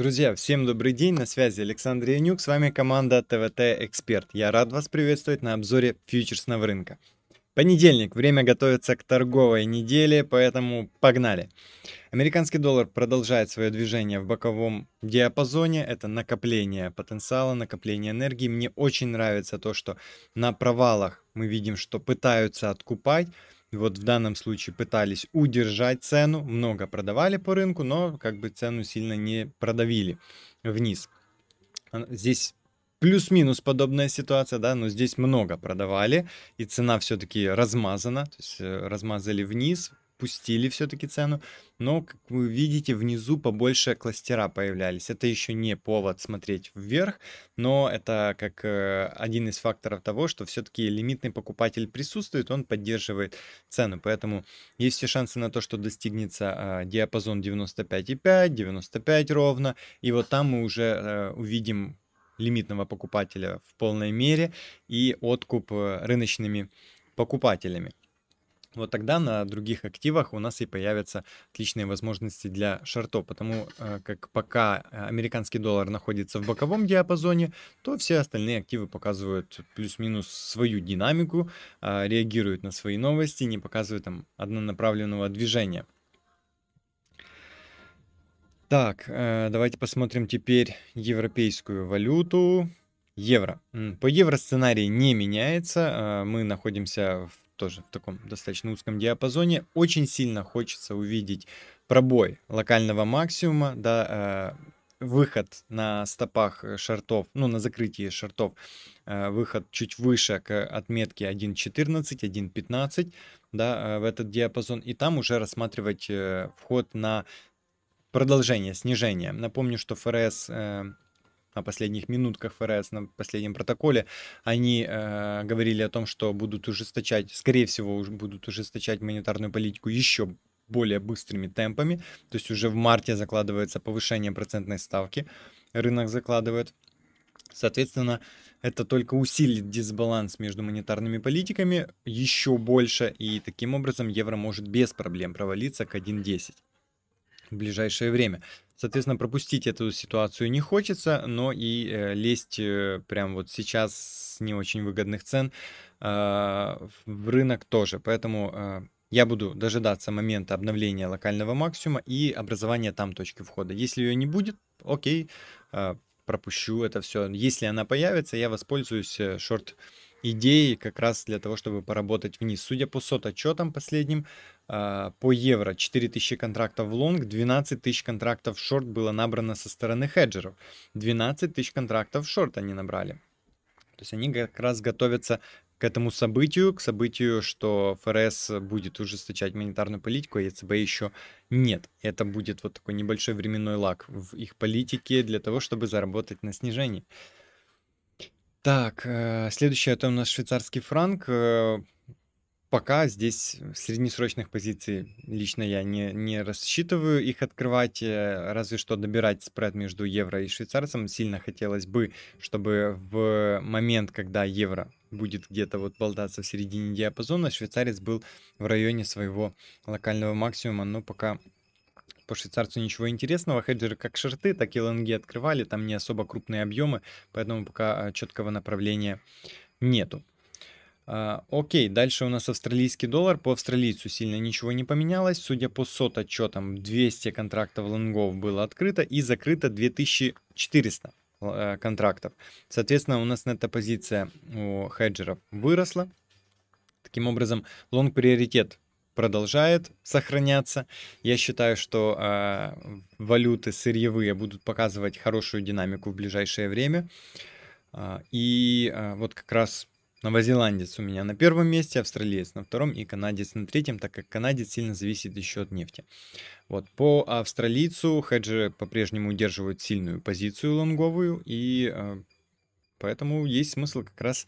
Друзья, всем добрый день, на связи Александр Янюк, с вами команда ТВТ Эксперт. Я рад вас приветствовать на обзоре фьючерсного рынка. Понедельник, время готовится к торговой неделе, поэтому погнали. Американский доллар продолжает свое движение в боковом диапазоне, это накопление потенциала, накопление энергии. Мне очень нравится то, что на провалах мы видим, что пытаются откупать, вот в данном случае пытались удержать цену, много продавали по рынку, но как бы цену сильно не продавили вниз. Здесь плюс-минус подобная ситуация, да, но здесь много продавали, и цена все-таки размазана, то есть э, размазали вниз, спустили все-таки цену, но, как вы видите, внизу побольше кластера появлялись. Это еще не повод смотреть вверх, но это как э, один из факторов того, что все-таки лимитный покупатель присутствует, он поддерживает цену. Поэтому есть все шансы на то, что достигнется а, диапазон 95,5, 95 ровно, и вот там мы уже э, увидим лимитного покупателя в полной мере и откуп э, рыночными покупателями вот тогда на других активах у нас и появятся отличные возможности для шортов, потому э, как пока э, американский доллар находится в боковом диапазоне, то все остальные активы показывают плюс-минус свою динамику, э, реагируют на свои новости, не показывают там однонаправленного движения. Так, давайте посмотрим теперь европейскую валюту. Евро. По евро сценарий не меняется. Мы находимся в тоже в таком достаточно узком диапазоне. Очень сильно хочется увидеть пробой локального максимума, да, э, выход на стопах э, шартов, ну, на закрытии шартов, э, выход чуть выше к отметке 1.14, 1.15, да, э, в этот диапазон, и там уже рассматривать э, вход на продолжение, снижение. Напомню, что ФРС... Э, на последних минутках ФРС, на последнем протоколе, они э, говорили о том, что будут ужесточать, скорее всего, уж будут ужесточать монетарную политику еще более быстрыми темпами. То есть уже в марте закладывается повышение процентной ставки, рынок закладывает. Соответственно, это только усилит дисбаланс между монетарными политиками еще больше, и таким образом евро может без проблем провалиться к 1.10 в ближайшее время. Соответственно, пропустить эту ситуацию не хочется, но и э, лезть э, прямо вот сейчас с не очень выгодных цен э, в рынок тоже. Поэтому э, я буду дожидаться момента обновления локального максимума и образования там точки входа. Если ее не будет, окей, э, пропущу это все. Если она появится, я воспользуюсь шорт-шорт э, идеи как раз для того, чтобы поработать вниз. Судя по сот-отчетам последним, а, по евро 4000 контрактов в лонг, 12 тысяч контрактов в шорт было набрано со стороны хеджеров. 12 тысяч контрактов в шорт они набрали. То есть они как раз готовятся к этому событию, к событию, что ФРС будет ужесточать монетарную политику, а ЕЦБ еще нет. Это будет вот такой небольшой временной лаг в их политике для того, чтобы заработать на снижении. Так, э, следующий это у нас швейцарский франк. Э, пока здесь среднесрочных позиций лично я не, не рассчитываю их открывать, э, разве что добирать спред между евро и швейцарцем. Сильно хотелось бы, чтобы в момент, когда евро будет где-то вот болтаться в середине диапазона, швейцарец был в районе своего локального максимума, но пока по швейцарцу ничего интересного. Хеджеры как шорты, так и лонги открывали. Там не особо крупные объемы, поэтому пока а, четкого направления нету. А, окей, дальше у нас австралийский доллар. По австралийцу сильно ничего не поменялось. Судя по сот отчетам, 200 контрактов лонгов было открыто и закрыто 2400 а, контрактов. Соответственно, у нас на эта позиция у хеджеров выросла. Таким образом, лонг-приоритет продолжает сохраняться. Я считаю, что э, валюты сырьевые будут показывать хорошую динамику в ближайшее время. А, и э, вот как раз новозеландец у меня на первом месте, австралиец на втором и канадец на третьем, так как канадец сильно зависит еще от нефти. Вот, по австралийцу хеджеры по-прежнему удерживают сильную позицию лонговую, и э, поэтому есть смысл как раз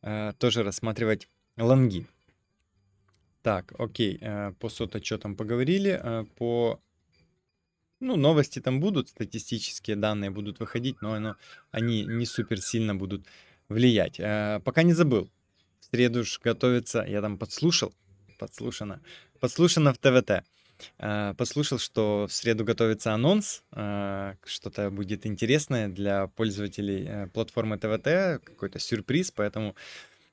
э, тоже рассматривать лонги. Так, окей, э, по сото что там поговорили, э, по... Ну, новости там будут, статистические данные будут выходить, но оно, они не супер сильно будут влиять. Э, пока не забыл, в среду ж готовится, я там подслушал, подслушано, подслушано в ТВТ. Послушал, что в среду готовится анонс, что-то будет интересное для пользователей платформы ТВТ, какой-то сюрприз, поэтому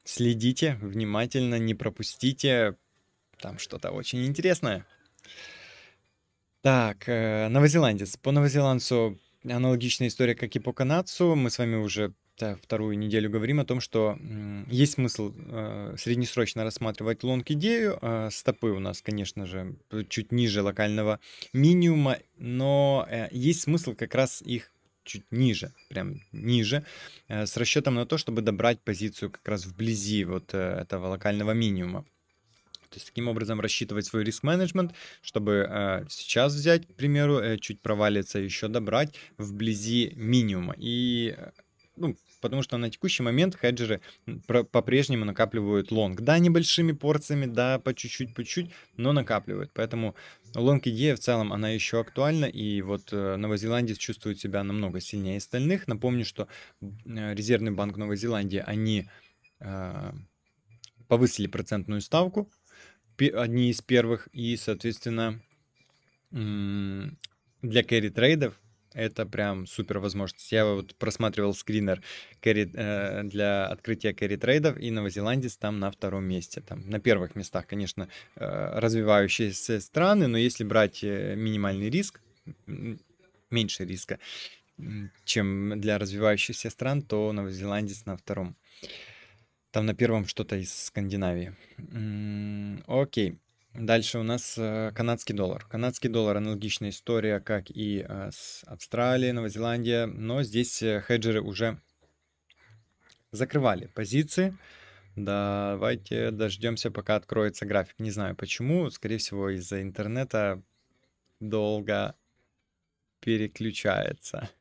следите внимательно, не пропустите, там что-то очень интересное. Так, э, новозеландец. По новозеландцу аналогичная история, как и по канадцу. Мы с вами уже да, вторую неделю говорим о том, что есть смысл э, среднесрочно рассматривать лонг-идею. Э, стопы у нас, конечно же, чуть ниже локального минимума, но э, есть смысл как раз их чуть ниже, прям ниже, э, с расчетом на то, чтобы добрать позицию как раз вблизи вот э, этого локального минимума. То есть таким образом рассчитывать свой риск-менеджмент, чтобы э, сейчас взять, к примеру, э, чуть провалиться, еще добрать вблизи минимума. И э, ну, потому что на текущий момент хеджеры по-прежнему накапливают лонг. Да, небольшими порциями, да, по чуть-чуть, по чуть, но накапливают. Поэтому лонг-идея в целом, она еще актуальна, и вот э, новозеландец чувствует себя намного сильнее остальных. Напомню, что э, Резервный банк Новой Зеландии, они э, повысили процентную ставку одни из первых, и, соответственно, для кэри трейдов это прям супер возможность. Я вот просматривал скринер carry, э, для открытия кэри трейдов, и новозеландец там на втором месте. Там на первых местах, конечно, э, развивающиеся страны, но если брать э, минимальный риск, меньше риска, чем для развивающихся стран, то новозеландец на втором. Э, там на первом что-то из Скандинавии. окей. Дальше у нас э, канадский доллар. Канадский доллар аналогичная история, как и э, с Австралией, Новозеландия, но здесь э, хеджеры уже закрывали позиции. Давайте дождемся, пока откроется график. Не знаю почему, скорее всего из-за интернета долго переключается.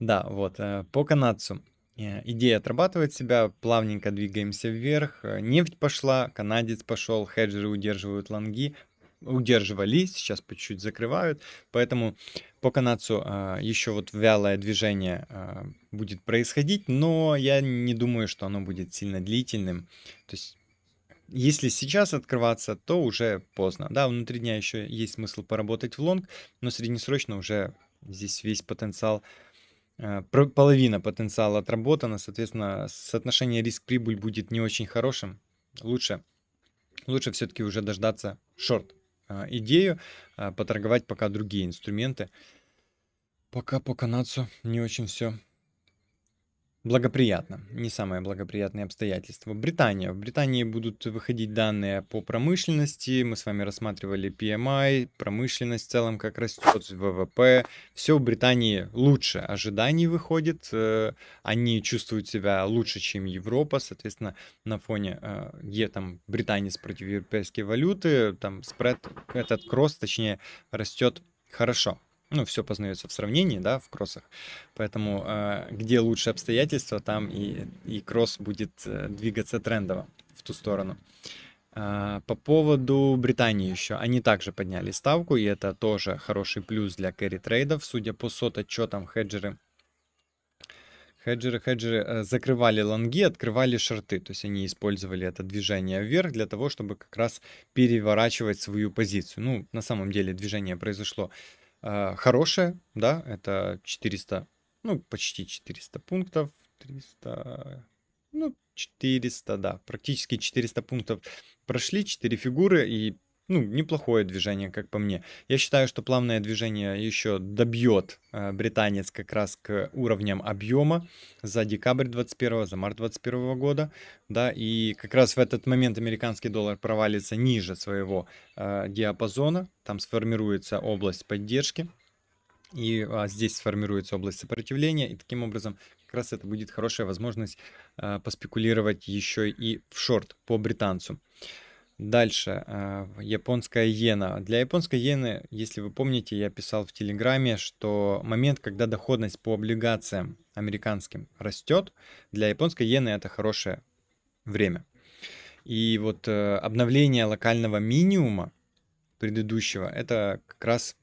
Да, вот, по канадцу Э, идея отрабатывает себя, плавненько двигаемся вверх, э, нефть пошла, канадец пошел, хеджеры удерживают лонги, удерживали, сейчас по чуть-чуть закрывают, поэтому по канадцу э, а, еще вот вялое движение э, будет происходить, но я не думаю, что оно будет сильно длительным, то есть если сейчас открываться, то уже поздно, да, внутри дня еще есть смысл поработать в лонг, но среднесрочно уже здесь весь потенциал э, Э, половина потенциала отработана, соответственно, соотношение риск-прибыль будет не очень хорошим. Лучше, лучше все-таки уже дождаться шорт э, идею, э, поторговать пока другие инструменты. Пока по канадцу не очень все благоприятно, не самые благоприятные обстоятельства. Британия. В Британии будут выходить данные по промышленности. Мы с вами рассматривали PMI, промышленность в целом как растет, ВВП. Все в Британии лучше ожиданий выходит. Э, они чувствуют себя лучше, чем Европа. Соответственно, на фоне э, где там Британии против европейской валюты, там спред, этот кросс, точнее, растет хорошо ну, все познается в сравнении, да, в кроссах. Поэтому э, где лучше обстоятельства, там и, и кросс будет э, двигаться трендово в ту сторону. А, по поводу Британии еще. Они также подняли ставку, и это тоже хороший плюс для кэри трейдов. Судя по сот-отчетам, хеджеры Хеджеры, хеджеры э, закрывали лонги, открывали шорты. То есть они использовали это движение вверх для того, чтобы как раз переворачивать свою позицию. Ну, на самом деле движение произошло Э, хорошая, да, это 400, ну, почти 400 пунктов, 300, ну, 400, да, практически 400 пунктов прошли, 4 фигуры, и ну, неплохое движение, как по мне. Я считаю, что плавное движение еще добьет э, британец как раз к уровням объема за декабрь 21 за март 21 года, да, и как раз в этот момент американский доллар провалится ниже своего э, диапазона, там сформируется область поддержки, и а, здесь сформируется область сопротивления, и таким образом как раз это будет хорошая возможность а, поспекулировать еще и в шорт по британцу. Дальше, э, японская иена. Для японской иены, если вы помните, я писал в Телеграме, что момент, когда доходность по облигациям американским растет, для японской иены это хорошее время. И вот э, обновление локального минимума предыдущего, это как раз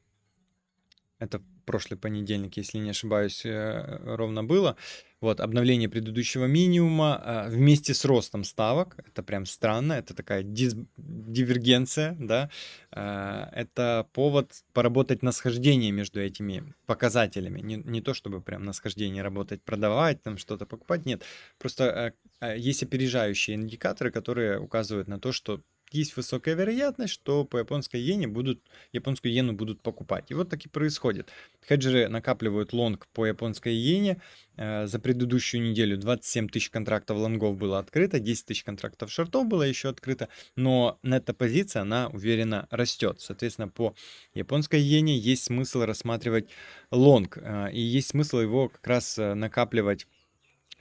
это прошлый понедельник, если не ошибаюсь, э, ровно было. Вот, обновление предыдущего минимума а, вместе с ростом ставок, это прям странно, это такая диз... дивергенция, да, а, это повод поработать на схождение между этими показателями, не, не то чтобы прям на схождение работать, продавать, там что-то покупать, нет, просто а, есть опережающие индикаторы, которые указывают на то, что есть высокая вероятность, что по японской иене будут, японскую иену будут покупать. И вот так и происходит. Хеджеры накапливают лонг по японской иене. Э, за предыдущую неделю 27 тысяч контрактов лонгов было открыто, 10 тысяч контрактов шортов было еще открыто, но эта позиция она уверенно растет. Соответственно, по японской иене есть смысл рассматривать лонг, э, и есть смысл его как раз э, накапливать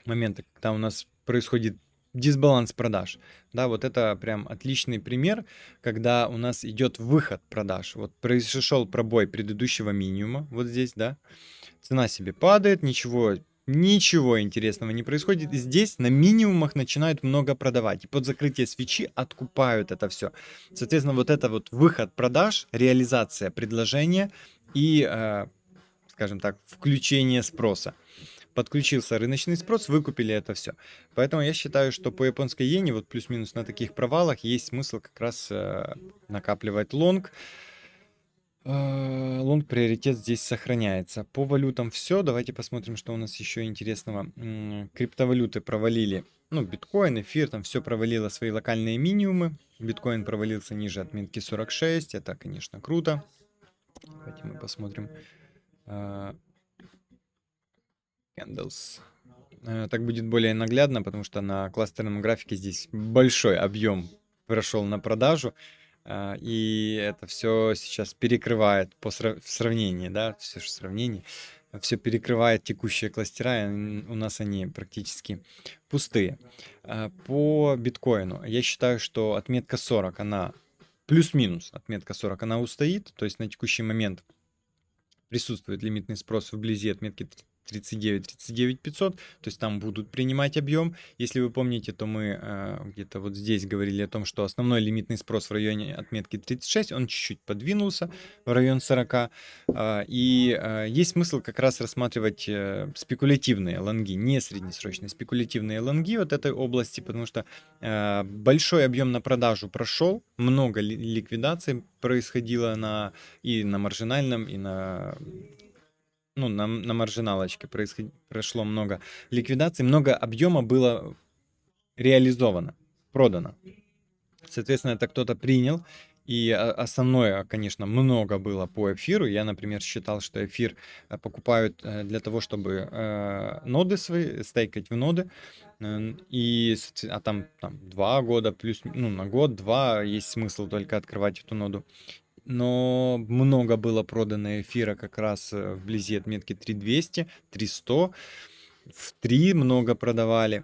моменты, когда у нас происходит дисбаланс продаж. Да, вот это прям отличный пример, когда у нас идет выход продаж. Вот произошел пробой предыдущего минимума вот здесь, да. Цена себе падает, ничего ничего интересного не происходит. Здесь на минимумах начинают много продавать. И под закрытие свечи откупают это все. Соответственно, вот это вот выход продаж, реализация предложения и, э, скажем так, включение спроса подключился рыночный спрос, выкупили это все. Поэтому я считаю, что по японской иене, вот плюс-минус на таких провалах, есть смысл как раз э, накапливать лонг. Э, лонг приоритет здесь сохраняется. По валютам все. Давайте посмотрим, что у нас еще интересного. Криптовалюты провалили. Ну, биткоин, эфир, там все провалило свои локальные минимумы. Биткоин провалился ниже отметки 46. Это, конечно, круто. Давайте мы посмотрим. Э, Candles. Э, так будет более наглядно, потому что на кластерном графике здесь большой объем прошел на продажу. Э, и это все сейчас перекрывает по срав... в сравнении, да, все же сравнение, все перекрывает текущие кластера, и у нас они практически пустые. Э, по биткоину я считаю, что отметка 40, она плюс-минус отметка 40, она устоит, то есть на текущий момент присутствует лимитный спрос вблизи отметки 39, 39 500, то есть там будут принимать объем. Если вы помните, то мы э, где-то вот здесь говорили о том, что основной лимитный спрос в районе отметки 36, он чуть-чуть подвинулся в район 40. Э, и э, есть смысл как раз рассматривать э, спекулятивные лонги, не среднесрочные, спекулятивные лонги вот этой области, потому что э, большой объем на продажу прошел, много ли, ликвидаций происходило на, и на маржинальном, и на ну, на, на маржиналочке происход... прошло много ликвидаций, много объема было реализовано, продано. Соответственно, это кто-то принял. И основное, конечно, много было по эфиру. Я, например, считал, что эфир э, покупают э, для того, чтобы э, ноды свои стейкать в ноды. И, а там, там два года плюс, ну, на год-два есть смысл только открывать эту ноду но много было продано эфира как раз э, вблизи отметки 3200, 300, в 3 много продавали.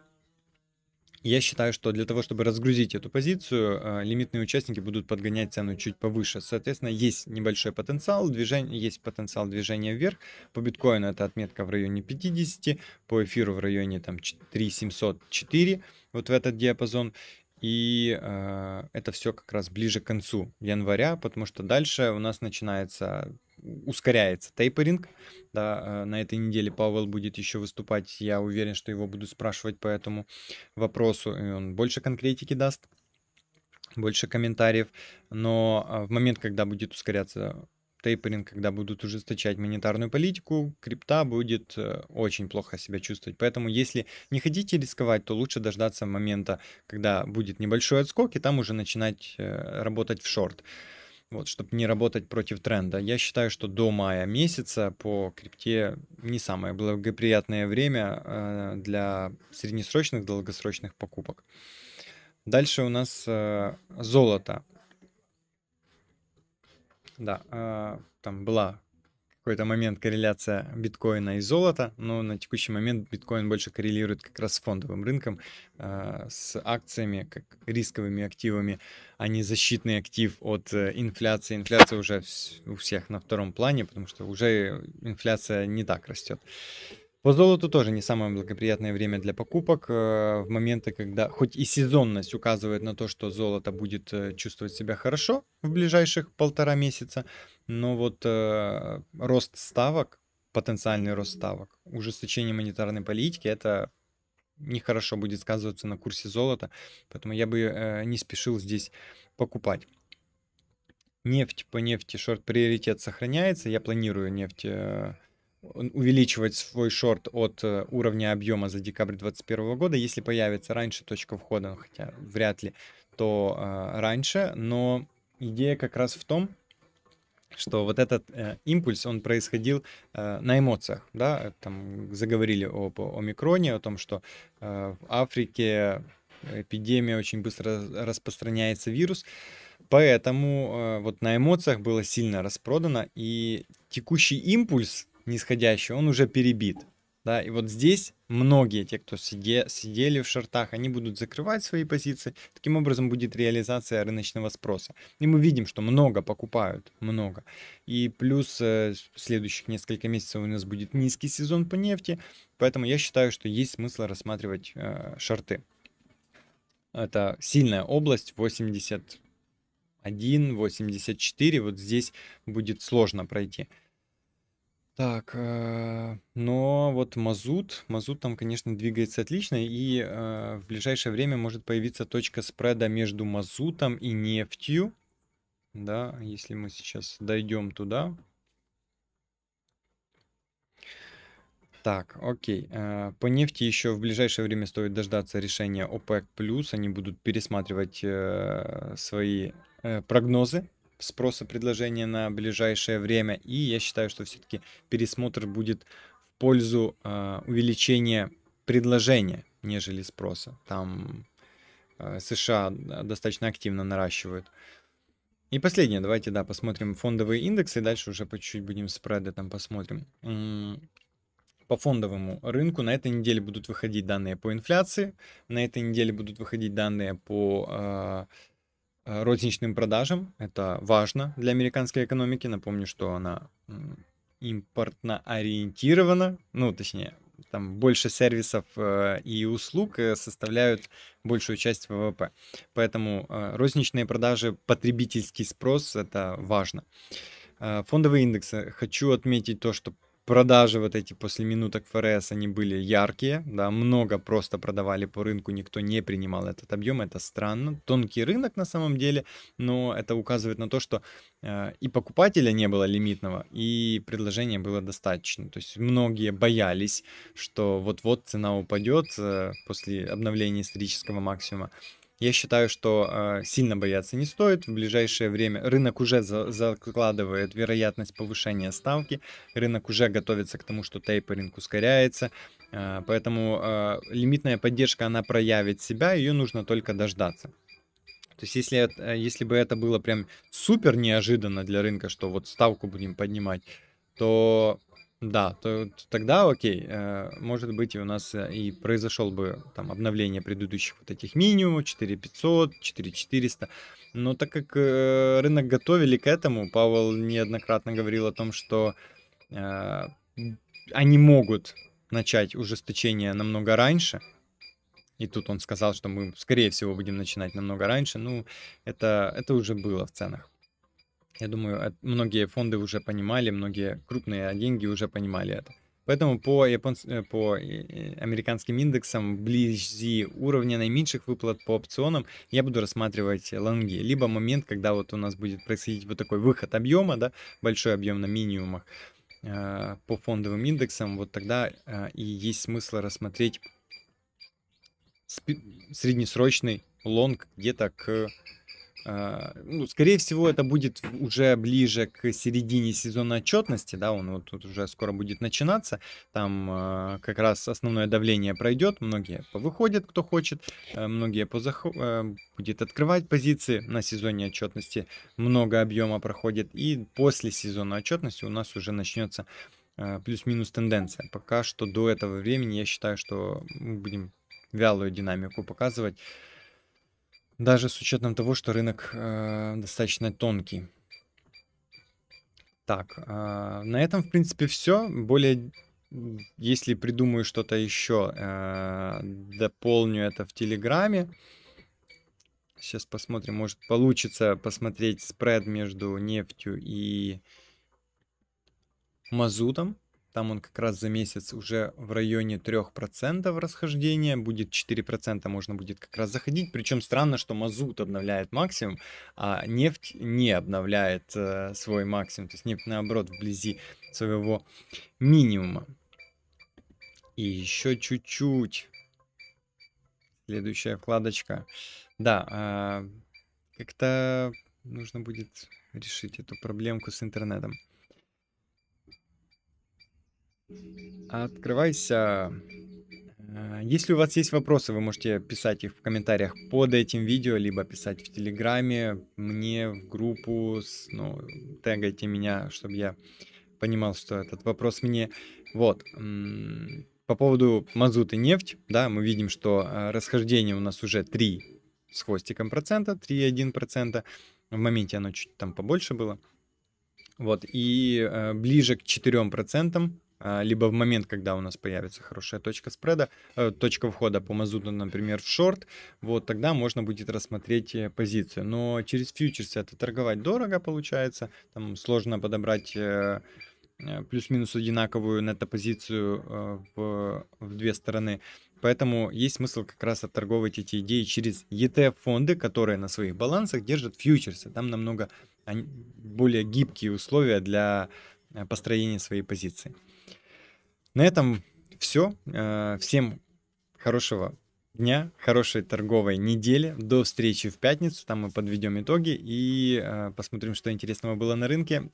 Я считаю, что для того, чтобы разгрузить эту позицию, э, лимитные участники будут подгонять цену чуть повыше. Соответственно, есть небольшой потенциал, движение, есть потенциал движения вверх. По биткоину это отметка в районе 50, по эфиру в районе там 3704, вот в этот диапазон. И э, это все как раз ближе к концу января, потому что дальше у нас начинается, ускоряется тейперинг. Да, э, на этой неделе Павел будет еще выступать. Я уверен, что его буду спрашивать по этому вопросу, и он больше конкретики даст, больше комментариев. Но э, в момент, когда будет ускоряться тейперинг, когда будут ужесточать монетарную политику, крипта будет э, очень плохо себя чувствовать. Поэтому, если не хотите рисковать, то лучше дождаться момента, когда будет небольшой отскок, и там уже начинать э, работать в шорт. Вот, чтобы не работать против тренда. Я считаю, что до мая месяца по крипте не самое благоприятное время э, для среднесрочных, долгосрочных покупок. Дальше у нас золото да, а, там была какой-то момент корреляция биткоина и золота, но на текущий момент биткоин больше коррелирует как раз с фондовым рынком, а, с акциями, как рисковыми активами, а не защитный актив от э, инфляции. Инфляция уже у всех на втором плане, потому что уже инфляция не так растет. По золоту тоже не самое благоприятное время для покупок. Э, в моменты, когда хоть и сезонность указывает на то, что золото будет э, чувствовать себя хорошо в ближайших полтора месяца, но вот э, рост ставок, потенциальный рост ставок, ужесточение монетарной политики, это нехорошо будет сказываться на курсе золота, поэтому я бы не спешил здесь покупать. Нефть по нефти шорт приоритет сохраняется. Я планирую нефть увеличивать свой шорт от э, уровня объема за декабрь 2021 года, если появится раньше точка входа, хотя вряд ли, то э, раньше, но идея как раз в том, что вот этот э, импульс, он происходил э, на эмоциях, да, там заговорили об омикроне, о том, что э, в Африке эпидемия очень быстро распространяется вирус, поэтому э, вот на эмоциях было сильно распродано, и текущий импульс нисходящий, он уже перебит. Да, и вот здесь многие те, кто сиде, сидели в шортах, они будут закрывать свои позиции. Таким образом будет реализация рыночного спроса. И мы видим, что много покупают, много. И плюс э, следующих несколько месяцев у нас будет низкий сезон по нефти. Поэтому я считаю, что есть смысл рассматривать э, шорты. Это сильная область 81, 84, вот здесь будет сложно пройти. Так, э, но вот мазут, мазут там, конечно, двигается отлично, и э, в ближайшее время может появиться точка спреда между мазутом и нефтью. Да, если мы сейчас дойдем туда. Так, окей. Э, по нефти еще в ближайшее время стоит дождаться решения ОПЕК+. Они будут пересматривать э, свои э, прогнозы спроса предложения на ближайшее время. И я считаю, что все-таки пересмотр будет в пользу э, увеличения предложения, нежели спроса. Там э, США достаточно активно наращивают. И последнее, давайте, да, посмотрим фондовые индексы, и дальше уже по чуть-чуть будем спреды там посмотрим. По фондовому рынку на этой неделе будут выходить данные по инфляции, на этой неделе будут выходить данные по э, Э, розничным продажам. Это важно для американской экономики. Напомню, что она импортно ориентирована, ну, точнее, там больше сервисов э, и услуг э, составляют большую часть ВВП. Поэтому розничные продажи, потребительский спрос – это важно. Фондовые индексы. Хочу отметить то, что продажи вот эти после минуток ФРС, они были яркие, да, много просто продавали по рынку, никто не принимал этот объем, это странно. Тонкий рынок на самом деле, но это указывает на то, что э, и покупателя не было лимитного, и предложения было достаточно. То есть многие боялись, что вот-вот цена упадет э, после обновления исторического максимума. Я считаю, что а, сильно бояться не стоит. В ближайшее время рынок уже закладывает вероятность повышения ставки, рынок уже готовится к тому, что тейперинг ускоряется, а, поэтому а, лимитная поддержка, она проявит себя, ее нужно только дождаться. То есть если, э, если бы это было прям супер неожиданно для рынка, что вот ставку будем поднимать, то да, то, то тогда окей, э, может быть, и у нас э, и произошел бы там обновление предыдущих вот этих минимумов 4500, 4400. Но так как э, рынок готовили к этому, Павел неоднократно говорил о том, что э, они могут начать ужесточение намного раньше. И тут он сказал, что мы, скорее всего, будем начинать намного раньше. Ну, это, это уже было в ценах. Я думаю, многие фонды уже понимали, многие крупные деньги уже понимали это. Поэтому по, японс... Э, по э, американским индексам вблизи уровня наименьших выплат по опционам я буду рассматривать лонги. Либо момент, когда вот у нас будет происходить вот такой выход объема, да, большой объем на минимумах э, по фондовым индексам, вот тогда э, и есть смысл рассмотреть среднесрочный лонг где-то к а, ну, скорее всего, это будет уже ближе к середине сезона отчетности, да, он вот тут уже скоро будет начинаться, там э, как раз основное давление пройдет, многие повыходят, кто хочет, э, многие позах... э, будет открывать позиции на сезоне отчетности, много объема проходит, и после сезона отчетности у нас уже начнется э, плюс-минус тенденция. Пока что до этого времени я считаю, что мы будем вялую динамику показывать, даже с учетом того, что рынок э, достаточно тонкий. Так, э, на этом, в принципе, все. Более, если придумаю что-то еще, э, дополню это в Телеграме. Сейчас посмотрим, может получится посмотреть спред между нефтью и мазутом. Там он как раз за месяц уже в районе 3% расхождения, будет 4% можно будет как раз заходить. Причем странно, что мазут обновляет максимум, а нефть не обновляет э, свой максимум. То есть нефть наоборот вблизи своего минимума. И еще чуть-чуть. Следующая вкладочка. Да, э, как-то нужно будет решить эту проблемку с интернетом. Открывайся. Э, если у вас есть вопросы, вы можете писать их в комментариях под этим видео, либо писать в Телеграме, мне, в группу, ну, тегайте меня, чтобы я понимал, что этот вопрос мне. Вот. По поводу мазута и нефть, да, мы видим, что э, расхождение у нас уже 3 с хвостиком процента, 3,1 процента. В моменте оно чуть там побольше было. Вот, и э, ближе к 4 процентам а, либо в момент, когда у нас появится хорошая точка спреда, э, точка входа по мазуту, например, в шорт, вот тогда можно будет рассмотреть э, позицию. Но через фьючерсы это торговать дорого получается, там сложно подобрать э, плюс-минус одинаковую на эту позицию в, в две стороны. Поэтому есть смысл как раз отторговывать эти идеи через ETF-фонды, которые на своих балансах держат фьючерсы. Там намного более гибкие условия для построения своей позиции. На этом все. Э, всем хорошего дня, хорошей торговой недели. До встречи в пятницу. Там мы подведем итоги и э, посмотрим, что интересного было на рынке.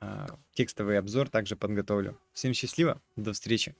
Э, текстовый обзор также подготовлю. Всем счастливо. До встречи.